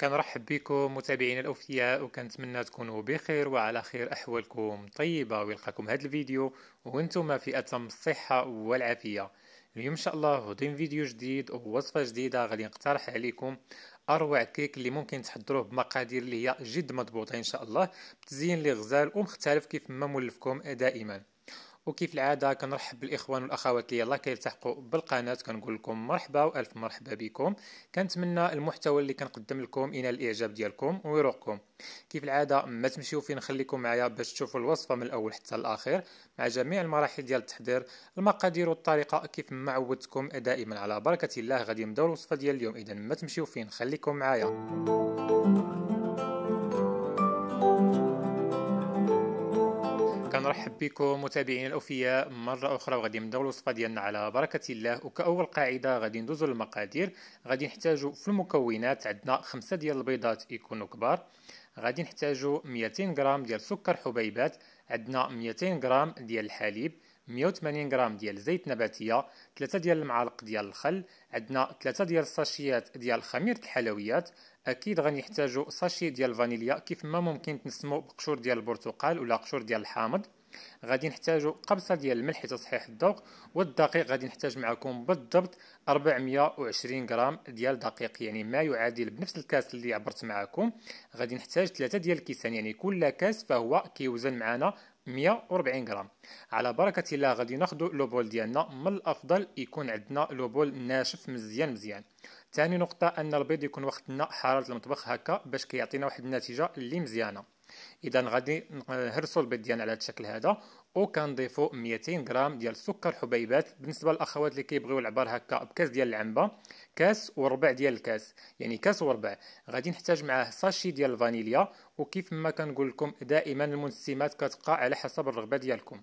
كنرحب بكم متابعينا الاوفياء وكنتمنى تكونوا بخير وعلى خير احوالكم طيبه ويلقاكم هذا الفيديو وانتم في اتم الصحه والعافيه اليوم ان شاء الله غادي فيديو جديد ووصفه جديده غادي نقترح عليكم اروع كيك اللي ممكن تحضروه بمقادير اللي هي جد مضبوطه ان شاء الله بتزيين اللي غزال ومختلف كيف ما مولفكم دائما وكيف العادة كنرحب بالإخوان والأخوات اللي يلاه كيلتحقوا بالقناة كنقول لكم مرحبا وألف مرحبا بكم كنتمنى المحتوى اللي كنقدم لكم ينال الإعجاب ديالكم ويروقكم كيف العادة ما تمشيو فين نخليكم معايا باش تشوفوا الوصفة من الأول حتى الأخير مع جميع المراحل ديال التحضير المقادير والطريقة كيف ما عودتكم دائما على بركة الله غادي نبداو الوصفة ديال اليوم إذا ما تمشيو فين خليكم معايا نرحب بكم متابعينا الاوفياء مره اخرى وغادي نبداو الوصفه ديالنا على بركه الله وكاول قاعده غادي ندوزو للمقادير غادي نحتاجو في المكونات عندنا خمسة ديال البيضات يكونوا كبار غادي نحتاجو 200 غرام ديال سكر حبيبات عندنا 200 غرام ديال الحليب 180 غرام ديال زيت نباتيه 3 ديال المعالق ديال الخل عندنا 3 ديال الساشيات ديال خميره الحلويات اكيد غنحتاجو ساشي ديال الفانيليا كيف ما ممكن تنسمو بقشور ديال البرتقال ولا قشور ديال الحامض غادي نحتاجو قبصه ديال الملح لتصحيح الذوق والدقيق غادي نحتاج معكم بالضبط 420 غرام ديال دقيق يعني ما يعادل بنفس الكاس اللي عبرت معكم غادي نحتاج 3 ديال الكيسان يعني كل كاس فهو كيوزن معنا 140 غرام على بركه الله غادي ناخذ لوبول ديالنا من الافضل يكون عندنا لوبول ناشف مزيان مزيان ثاني نقطه ان البيض يكون وقتنا حراره المطبخ هكا باش كيعطينا واحد النتيجه اللي مزيانه اذا غادي نهرسوا البيض ديالنا على هذا الشكل هذا وكنضيفوا 200 غرام ديال سكر حبيبات بالنسبه للاخوات اللي كيبغيو العبار هكا بكاس ديال العنبه كاس وربع ديال الكاس يعني كاس وربع غادي نحتاج معاه ساشي ديال الفانيليا وكيف ما كنقول لكم دائما المنسمات كتبقى على حسب الرغبه ديالكم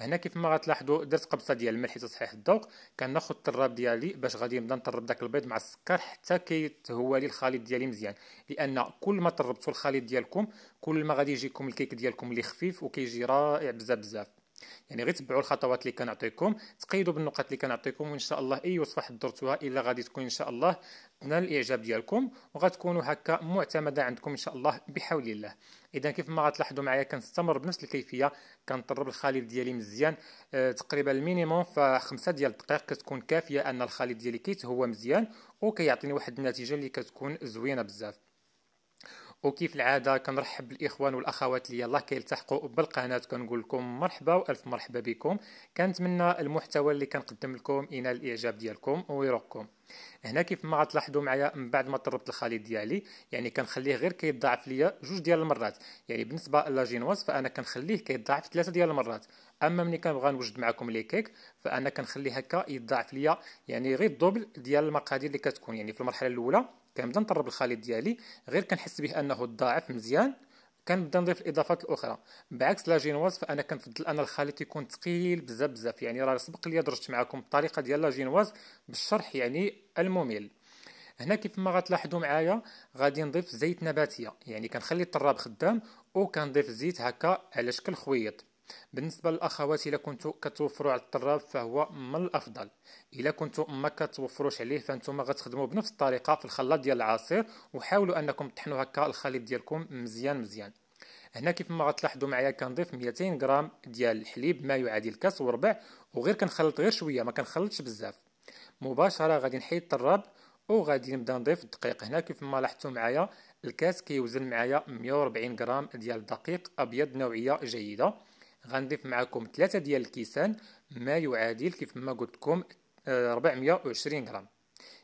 هنا كيف ما غتلاحظوا درت قبصه ديال الملح لتصحيح الذوق كناخذ التراب ديالي باش غادي نبدا نطرب داك البيض مع السكر حتى كيتهوى لي الخليط ديالي مزيان لان كل ما طربتوا الخليط ديالكم كل ما غادي يجيكم الكيك ديالكم اللي خفيف وكيجي رائع بزاف بزاف يعني غير تبعوا الخطوات اللي كنعطيكم تقيدوا بالنقط اللي كنعطيكم وان شاء الله اي وصفه حضرتوها الا غادي تكون ان شاء الله تنال الاعجاب ديالكم وغتكونوا هكا معتمده عندكم ان شاء الله بحول الله اذا كيف ما غتلاحظوا معايا كنستمر بنفس الكيفيه كنطرب الخليط ديالي مزيان أه تقريبا المينيموم فخمسة ديال الدقائق كتكون كافيه ان الخليط ديالي كيتهوى مزيان وكيعطيني واحد النتيجه اللي كتكون زوينه بزاف وكيف العاده كنرحب بالاخوان والاخوات اللي يلاه كيلتحقوا بالقناه كنقول لكم مرحبا والف مرحبا بكم كنتمنى المحتوى اللي كنقدم لكم ينال الاعجاب ديالكم ويروقكم هنا كيف ما غتلاحظوا معايا من بعد ما طربت الخليط ديالي يعني كنخليه غير كيتضاعف ليا جوج ديال المرات يعني بالنسبه لاجينواز فانا كنخليه كيتضاعف ثلاثه ديال المرات اما ملي كنبغى نوجد معكم لي كيك فانا كنخليه هكا يتضاعف ليا يعني غير الدوبل ديال المقادير اللي كتكون يعني في المرحله الاولى كنبدا نطرب الخليط ديالي غير كنحس به انه ضاعف مزيان كنبدا نضيف الاضافات الاخرى بعكس لا جينواز فانا كنفضل ان الخليط يكون ثقيل بزاف بزاف يعني راه سبق لي درجت معكم الطريقه ديال لا جينواز بالشرح يعني الممل هنا كيف ما غتلاحظوا معايا غادي نضيف زيت نباتيه يعني كنخلي الطراب خدام وكنضيف زيت هكا على شكل خويط بالنسبة للأخوات إلا كنتو كتوفروا على الطراب فهو من الأفضل إلا كنتو ما كتوفروش عليه فانتوما غتخدموا بنفس الطريقة في الخلاط ديال العصير وحاولوا أنكم تطحنوا هكا الخليط ديالكم مزيان مزيان هنا كيف ما غتلاحظوا معايا كنضيف 200 غرام ديال الحليب ما يعادل كاس وربع وغير كنخلط غير شويه ما كنخلطش بزاف مباشره غادي نحيد الطراب وغادي نبدا نضيف الدقيق هنا كيف ما لاحظتوا معايا الكاس كيوزن معايا 140 غرام ديال الدقيق ابيض نوعيه جيده غنضيف معكم ثلاثة ديال الكيسان ما يعادل كيف ما قلت لكم 420 آه، غرام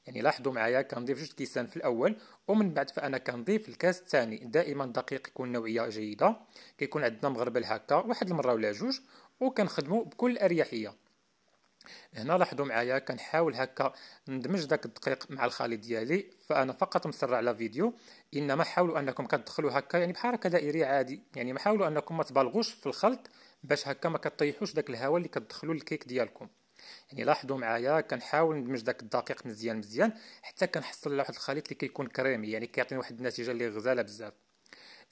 يعني لاحظوا معايا كنضيف جوج كيسان في الاول ومن بعد فانا كنضيف الكاس الثاني دائما دقيق يكون نوعيه جيده كيكون عندنا مغربل هكا واحد المره ولا جوج وكنخدموا بكل اريحيه هنا لاحظوا معايا كنحاول هكا ندمج داك الدقيق مع الخليط ديالي فانا فقط مسرع لا فيديو انما حاولوا انكم كتدخلوا هكا يعني بحركه دائريه عادي يعني ما حاولوا انكم ما تبالغوش في الخلط باش هكا ما كطيحوش داك الهواء اللي كتدخلوا للكيك ديالكم يعني لاحظوا معايا كنحاول ندمج داك الدقيق مزيان مزيان حتى كنحصل على واحد الخليط اللي كيكون كريمي يعني كيعطيني واحد النتيجه اللي غزاله بزاف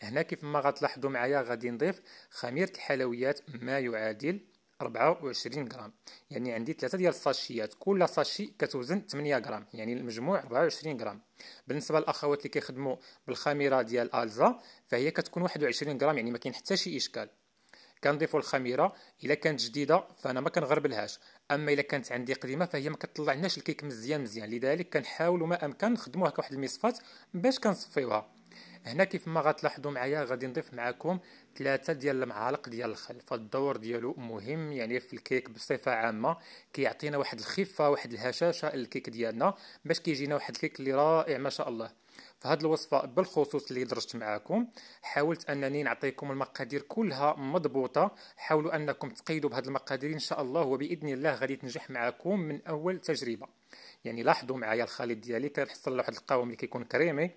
هنا كيف ما غتلاحظوا معايا غادي نضيف خميره الحلويات ما يعادل 24 غرام يعني عندي ثلاثه ديال الساشيات كل ساشي كتوزن 8 غرام يعني المجموع 24 غرام بالنسبه للاخوات اللي كيخدموا بالخميره ديال الزا فهي كتكون 21 غرام يعني ما كاين حتى شي اشكال كنضيفوا الخميره الا كانت جديده فانا ما كنغربلهاش اما الا كانت عندي قديمه فهي ما كتطلعناش الكيك مزيان مزيان لذلك كنحاولوا ما امكن نخدموها كواحد المصفات باش كنصفيوها هنا كيف ما غتلاحظوا معايا غادي نضيف معكم ثلاثة ديال المعالق ديال الخل فالدور ديالو مهم يعني في الكيك بصفة عامة كيعطينا واحد الخفة واحد الهشاشة الكيك ديالنا باش كيجينا واحد الكيك اللي رائع ما شاء الله فهاد الوصفه بالخصوص اللي درجت معاكم حاولت انني نعطيكم المقادير كلها مضبوطه حاولوا انكم تقيدوا بهاد المقادير ان شاء الله وباذن الله غادي تنجح معاكم من اول تجربه يعني لاحظوا معايا الخليط ديالي كنحصل على واحد القوام اللي كيكون كريمي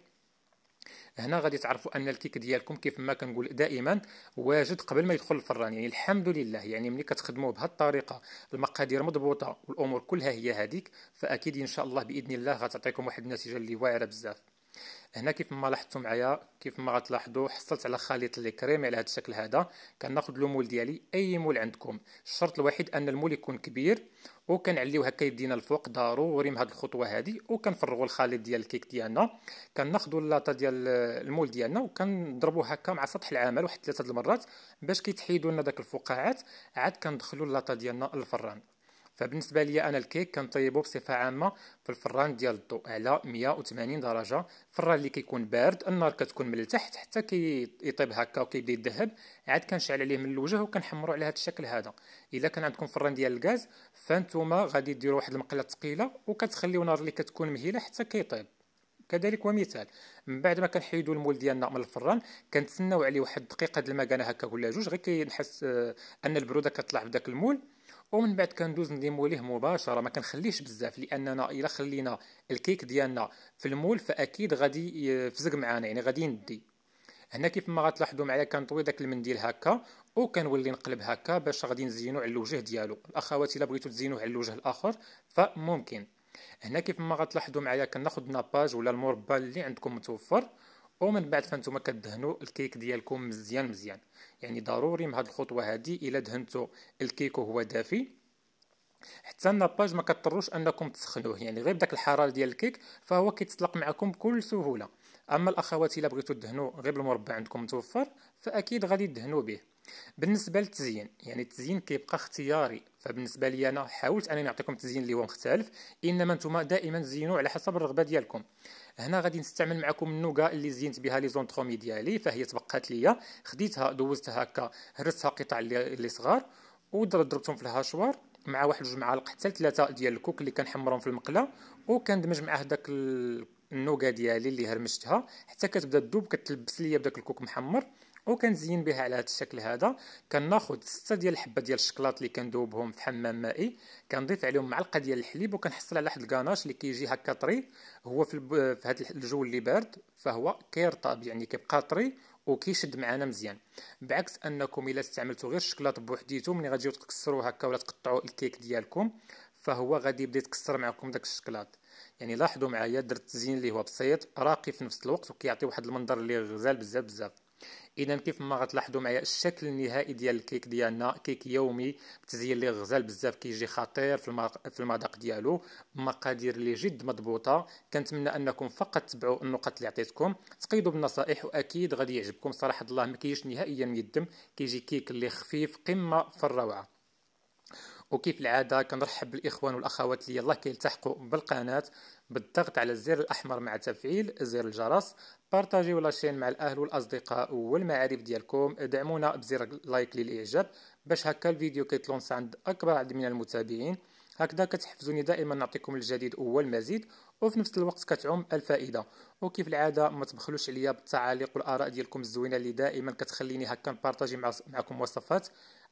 هنا غادي تعرفوا ان الكيك ديالكم كيف ما كنقول دائما واجد قبل ما يدخل الفران يعني الحمد لله يعني ملي كتخدموا بهذه الطريقه المقادير مضبوطه والامور كلها هي هذيك فاكيد ان شاء الله باذن الله غتعطيكم واحد النتيجه اللي واعره بزاف هنا كيف ما لاحظتوا معايا كيف ما غتلاحظوا حصلت على خليط لي كريمي على هذا الشكل هذا كناخذ المول ديالي اي مول عندكم الشرط الوحيد ان المول يكون كبير وكنعليو هكا يدينا الفوق ضروري من هذه الخطوه هذه وكنفرغوا الخليط ديال الكيك ديالنا كناخذوا اللاطه ديال المول ديالنا وكنضربوا هكا مع سطح العمل واحد ثلاثه المرات باش كيتحيدوا لنا داك الفقاعات عاد كندخلوا اللاطه ديالنا الفران فبالنسبه لي انا الكيك كنطيبو بصفه عامه في الفران ديال الضوء على 180 درجه الفران اللي كيكون بارد النار كتكون من التحت حتى كيطيب هكا وكيبدا يذهب عاد كنشعل عليه من الوجه وكنحمرو على هذا الشكل هذا الا كان عندكم فران ديال الغاز فانتوما غادي ديروا واحد المقله ثقيله وكتخليو النار اللي كتكون مهيله حتى كيطيب كذلك ومثال من بعد ما كنحيدو المول ديالنا من الفران كنتسناو عليه واحد الدقيقه د المكانه هكا ولا جوج غير كنحس آه، ان البروده كتطلع في داك المول ومن بعد كندوز نديموليه مباشره ما كنخليهش بزاف لاننا الا خلينا الكيك ديالنا في المول فاكيد غادي يفزق معانا يعني غادي ندي هنا كيف ما غتلاحظوا معايا كنطوي داك المنديل هكا وكنولي نقلب هكا باش غادي نزينو على الوجه ديالو الاخوات الا بغيتو تزينوه على الوجه الاخر فممكن هنا كيف ما غتلاحظوا معايا كناخذ ناباج ولا المربى اللي عندكم متوفر ومن بعد فانتم كدهنوا الكيك ديالكم مزيان مزيان يعني ضروري مع هاد الخطوه هادي الا دهنتو الكيك وهو دافي حتى الناباج ما كضطروش انكم تسخنوه يعني غير بداك الحراره ديال الكيك فهو كيتسلق معكم بكل سهوله اما الاخوات الا بغيتو تدهنوا غير المربع عندكم متوفر فاكيد غادي تدهنوا به بالنسبه للتزيين يعني التزيين كيبقى اختياري فبالنسبه لي انا حاولت انني نعطيكم تزيين اللي هو مختلف انما نتوما دائما زينوا على حسب الرغبه ديالكم هنا غادي نستعمل معكم النوكا اللي زينت بها لي زونترومي ديالي فهي تبقات ليا خديتها دوزتها هكا هرستها قطع اللي صغار وضربتهم في الهاشوار مع واحد جوج معالق حتى ثلاثه ديال الكوك اللي كنحمرهم في المقله وكندمج معاه داك النوكا ديالي اللي هرمشتها حتى كتبدا تذوب كتلبس ليا بداك الكوك محمر وكنزين بها على هذا الشكل هذا كناخذ سته ديال الحبه ديال الشكلاط اللي كندوبهم في حمام مائي كنضيف عليهم معلقه ديال الحليب وكنحصل على واحد الكاناش اللي كيجي هكا طري هو في, في هذا الجو اللي بارد فهو كيرطب يعني كيبقى طري وكيشد معنا مزيان بعكس انكم الا استعملتوا غير الشكلاط بوحديتو ملي غتجيو تكسروه هكا ولا تقطعوا الكيك ديالكم فهو غادي يبدا يتكسر معكم داك الشكلاط يعني لاحظوا معايا درت التزيين اللي هو بسيط راقي في نفس الوقت وكيعطي واحد المنظر اللي غزال بزاف بزاف اذا كيف ما غتلاحظوا معايا الشكل النهائي ديال الكيك ديالنا كيك يومي بتزيين اللي غزال بزاف كيجي خطير في المذاق ديالو مقادير اللي جد مضبوطه كنتمنى انكم فقط تبعوا النقط اللي عطيتكم تقيدوا بالنصائح واكيد غادي يعجبكم صراحه الله ما كيجيش نهائيا ميدم كيجي كيك اللي خفيف قمه في الروعه وكيف العادة كنرحب بالإخوان والأخوات اللي يلاه كيلتحقوا بالقناة بالضغط على الزر الأحمر مع تفعيل زر الجرس بارطاجيو لاشين مع الأهل والأصدقاء والمعارف ديالكم دعمونا بزر لايك للإعجاب باش هكا الفيديو كيتلونس عند أكبر عدد من المتابعين هكذا كتحفزوني دائما نعطيكم الجديد والمزيد وفي نفس الوقت كتعم الفائده وكيف العاده ما تبخلوش عليا بالتعاليق والاراء ديالكم الزوينه اللي دائما كتخليني هكا نبارطاجي معكم وصفات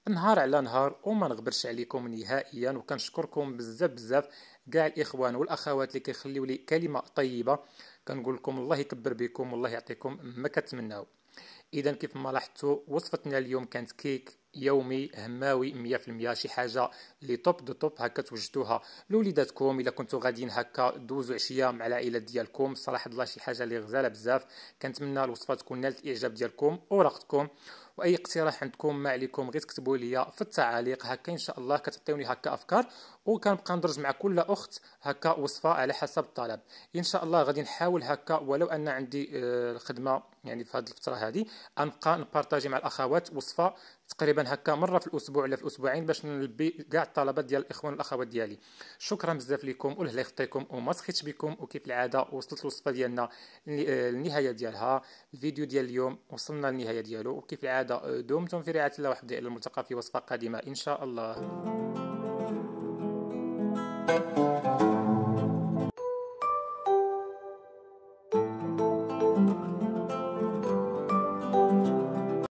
نهار على نهار وما نغبرش عليكم نهائيا وكنشكركم بزاف بزاف كاع الاخوان والاخوات اللي كيخليو لي كلمه طيبه كنقول لكم الله يكبر بكم والله يعطيكم ما كتمناو اذا كيف ما لاحظتوا وصفتنا اليوم كانت كيك يومي هماوي 100% شي حاجه لي توب دو توب هكا توجدوها لوليداتكم الا كنتو غاديين هكا دوزو عشيه مع العائله ديالكم صراحه الله شي حاجه لي غزاله بزاف كنتمنى الوصفه تكون نالت الاعجاب ديالكم وراقتكم واي اقتراح عندكم ما عليكم غير تكتبوا لي في التعاليق هكا ان شاء الله كتعطيوني هكا افكار وكنبقى ندرج مع كل اخت هكا وصفه على حسب الطلب ان شاء الله غادي نحاول هكا ولو ان عندي آه، الخدمه يعني في هذه الفتره هذه انبقى نبارطاجي مع الاخوات وصفه تقريبا هكا مره في الاسبوع ولا في الاسبوعين باش نلبي كاع الطلبات ديال الاخوان والاخوات ديالي شكرا بزاف لكم والله يخطيكم وما سخيتش بكم وكيف العاده وصلت الوصفه ديالنا للنهايه ديالها الفيديو ديال اليوم وصلنا للنهايه ديالو وكيف العاده دمتم في رعايه الله وحفظه الى الملتقى في وصفه قادمه ان شاء الله